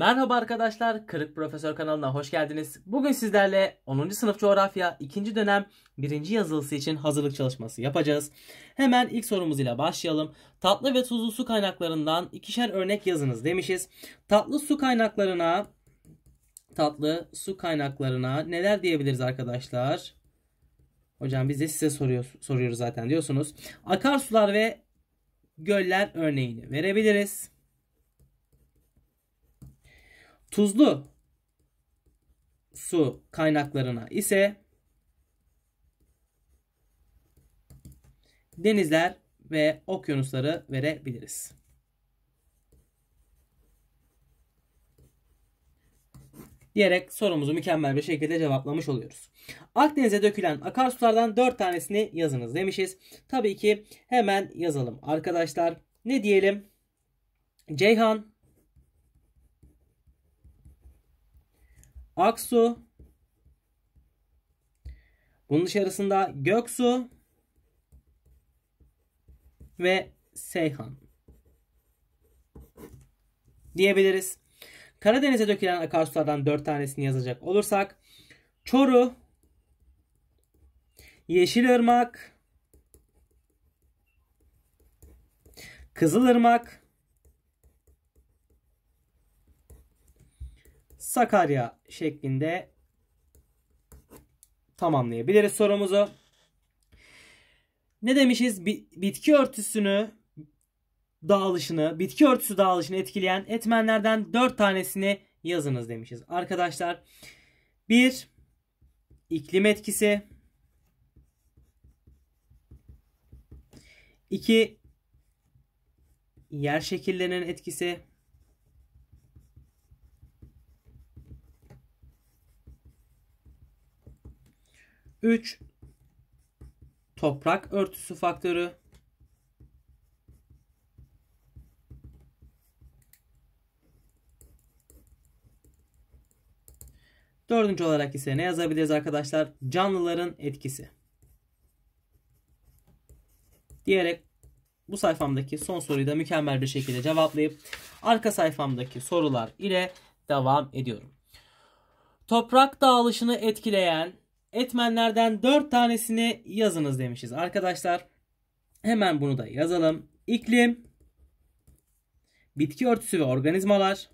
Merhaba arkadaşlar, Kırık Profesör kanalına hoş geldiniz. Bugün sizlerle 10. sınıf coğrafya 2. dönem 1. yazılısı için hazırlık çalışması yapacağız. Hemen ilk sorumuz ile başlayalım. Tatlı ve tuzlu su kaynaklarından ikişer örnek yazınız demişiz. Tatlı su kaynaklarına tatlı su kaynaklarına neler diyebiliriz arkadaşlar? Hocam biz de size soruyor, soruyoruz zaten diyorsunuz. Akarsular ve göller örneğini verebiliriz. Tuzlu su kaynaklarına ise denizler ve okyanusları verebiliriz. diyerek sorumuzu mükemmel bir şekilde cevaplamış oluyoruz. Akdeniz'e dökülen akarsulardan 4 tanesini yazınız demişiz. Tabii ki hemen yazalım arkadaşlar. Ne diyelim? Ceyhan, Aksu. Bunun dışarısında Göksu ve Seyhan diyebiliriz. Karadeniz'e dökülen akarsulardan 4 tanesini yazacak olursak Çoru, Yeşilırmak, Kızılırmak, Sakarya şeklinde tamamlayabiliriz sorumuzu. Ne demişiz? Bitki örtüsünü dağılışını, bitki örtüsü dağılışını etkileyen etmenlerden 4 tanesini yazınız demişiz. Arkadaşlar 1 iklim etkisi 2 yer şekillerinin etkisi 3 toprak örtüsü faktörü Dördüncü olarak ise ne yazabiliriz arkadaşlar? Canlıların etkisi. Diyerek bu sayfamdaki son soruyu da mükemmel bir şekilde cevaplayıp arka sayfamdaki sorular ile devam ediyorum. Toprak dağılışını etkileyen Etmenlerden 4 tanesini yazınız demişiz arkadaşlar. Hemen bunu da yazalım. İklim, bitki örtüsü ve organizmalar,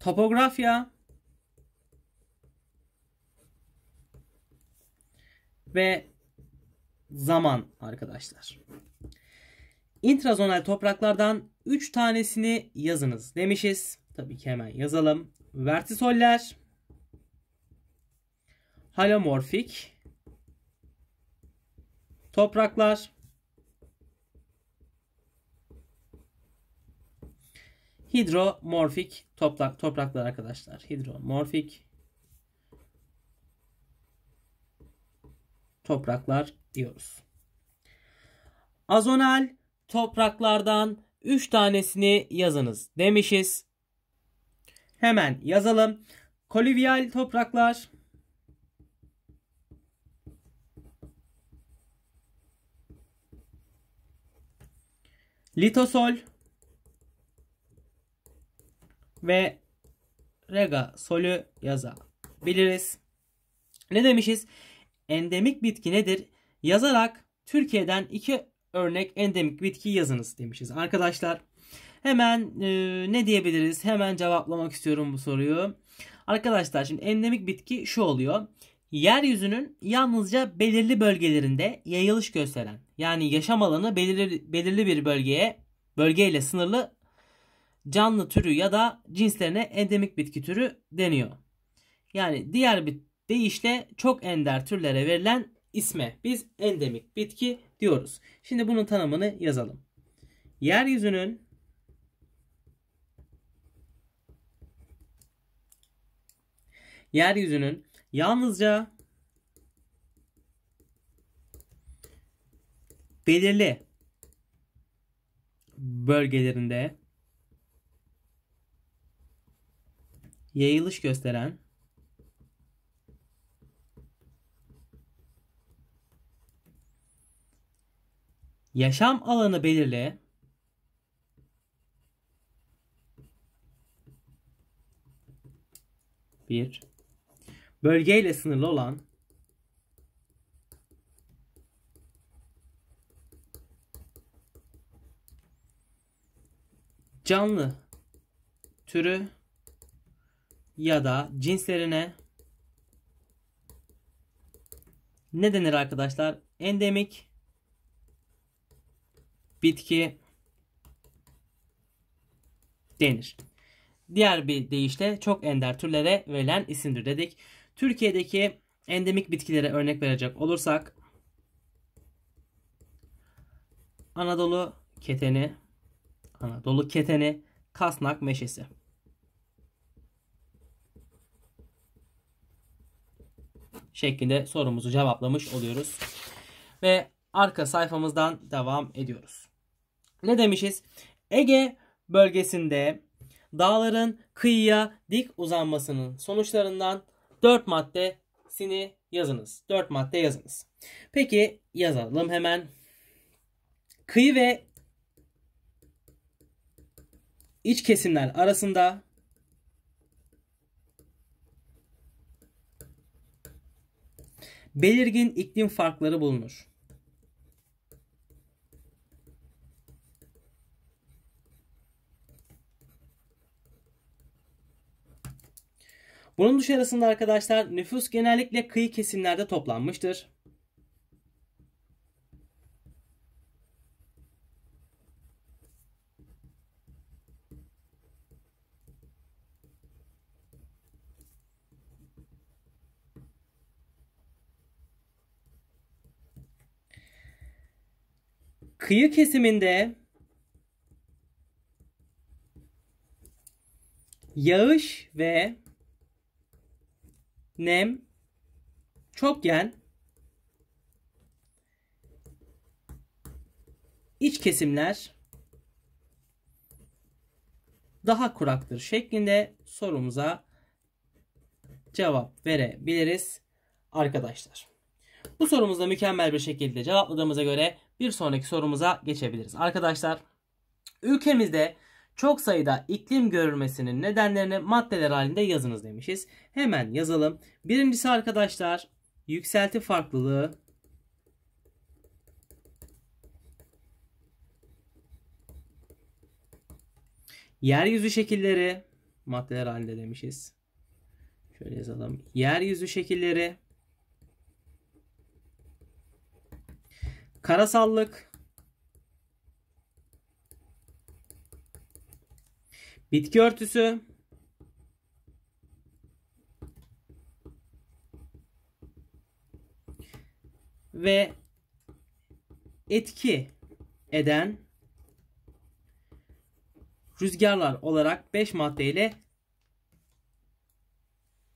topografya ve zaman arkadaşlar intrazonal topraklardan 3 tanesini yazınız demişiz. Tabii ki hemen yazalım. Vertisoller, halomorfik topraklar, hidromorfik toprak, topraklar arkadaşlar. Hidromorfik topraklar diyoruz. Azonal topraklardan 3 tanesini yazınız demişiz. Hemen yazalım. Koliviyal topraklar litosol ve rega solü yazabiliriz. Ne demişiz? Endemik bitki nedir? Yazarak Türkiye'den iki örnek endemik bitki yazınız demişiz arkadaşlar. Hemen e, ne diyebiliriz? Hemen cevaplamak istiyorum bu soruyu. Arkadaşlar şimdi endemik bitki şu oluyor. Yeryüzünün yalnızca belirli bölgelerinde yayılış gösteren yani yaşam alanı belirli, belirli bir bölgeye bölgeyle sınırlı canlı türü ya da cinslerine endemik bitki türü deniyor. Yani diğer bir deyişle çok ender türlere verilen isme biz endemik bitki diyoruz. Şimdi bunun tanımını yazalım. Yeryüzünün yeryüzünün yalnızca belirli bölgelerinde yayılış gösteren Yaşam alanı belirle. Bir. Bölgeyle sınırlı olan canlı türü ya da cinslerine ne denir arkadaşlar? Endemik bitki denir. Diğer bir deyişle çok ender türlere verilen isimdir dedik. Türkiye'deki endemik bitkilere örnek verecek olursak Anadolu keteni, Anadolu keteni, kasnak meşesi. şeklinde sorumuzu cevaplamış oluyoruz. Ve arka sayfamızdan devam ediyoruz. Ne demişiz? Ege bölgesinde dağların kıyıya dik uzanmasının sonuçlarından 4 maddesini yazınız. 4 madde yazınız. Peki yazalım hemen. Kıyı ve iç kesimler arasında belirgin iklim farkları bulunur. Bunun dışarısında arkadaşlar nüfus genellikle kıyı kesimlerde toplanmıştır. Kıyı kesiminde yağış ve nem, çok yen, iç kesimler daha kuraktır şeklinde sorumuza cevap verebiliriz arkadaşlar. Bu sorumuzda mükemmel bir şekilde cevapladığımıza göre bir sonraki sorumuza geçebiliriz. Arkadaşlar ülkemizde çok sayıda iklim görülmesinin nedenlerini maddeler halinde yazınız demişiz. Hemen yazalım. Birincisi arkadaşlar yükselti farklılığı Yeryüzü şekilleri maddeler halinde demişiz. Şöyle yazalım. Yeryüzü şekilleri karasallık Bitki örtüsü. Ve etki eden rüzgarlar olarak 5 maddeyle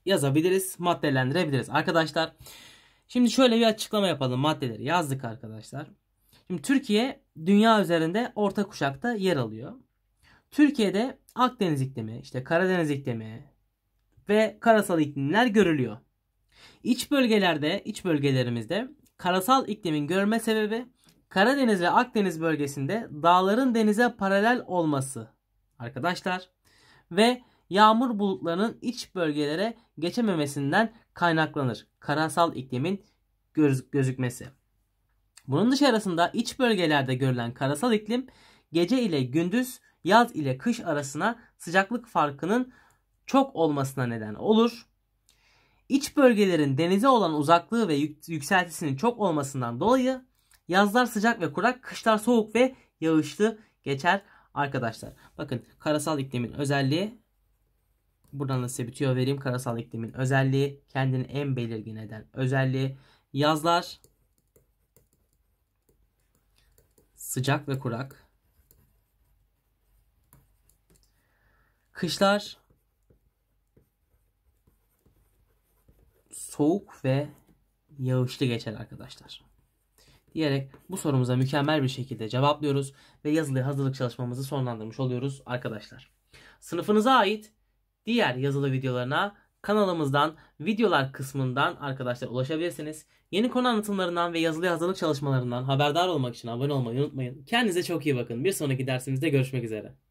yazabiliriz, maddelendirebiliriz. Arkadaşlar şimdi şöyle bir açıklama yapalım. Maddeleri yazdık arkadaşlar. Şimdi Türkiye dünya üzerinde orta kuşakta yer alıyor. Türkiye'de Akdeniz iklimi, işte Karadeniz iklimi ve karasal iklimler görülüyor. İç bölgelerde, iç bölgelerimizde karasal iklimin görme sebebi Karadeniz ve Akdeniz bölgesinde dağların denize paralel olması arkadaşlar ve yağmur bulutlarının iç bölgelere geçememesinden kaynaklanır. Karasal iklimin göz, gözükmesi. Bunun dışarısında iç bölgelerde görülen karasal iklim gece ile gündüz yaz ile kış arasına sıcaklık farkının çok olmasına neden olur. İç bölgelerin denize olan uzaklığı ve yükseltisinin çok olmasından dolayı yazlar sıcak ve kurak, kışlar soğuk ve yağışlı geçer arkadaşlar. Bakın karasal iklimin özelliği buradan da size bitiyor vereyim. Karasal iklimin özelliği kendini en belirgin eden özelliği yazlar sıcak ve kurak Kışlar soğuk ve yağışlı geçer arkadaşlar. Diyerek bu sorumuza mükemmel bir şekilde cevaplıyoruz ve yazılı hazırlık çalışmamızı sonlandırmış oluyoruz arkadaşlar. Sınıfınıza ait diğer yazılı videolarına kanalımızdan videolar kısmından arkadaşlar ulaşabilirsiniz. Yeni konu anlatımlarından ve yazılı hazırlık çalışmalarından haberdar olmak için abone olmayı unutmayın. Kendinize çok iyi bakın. Bir sonraki dersimizde görüşmek üzere.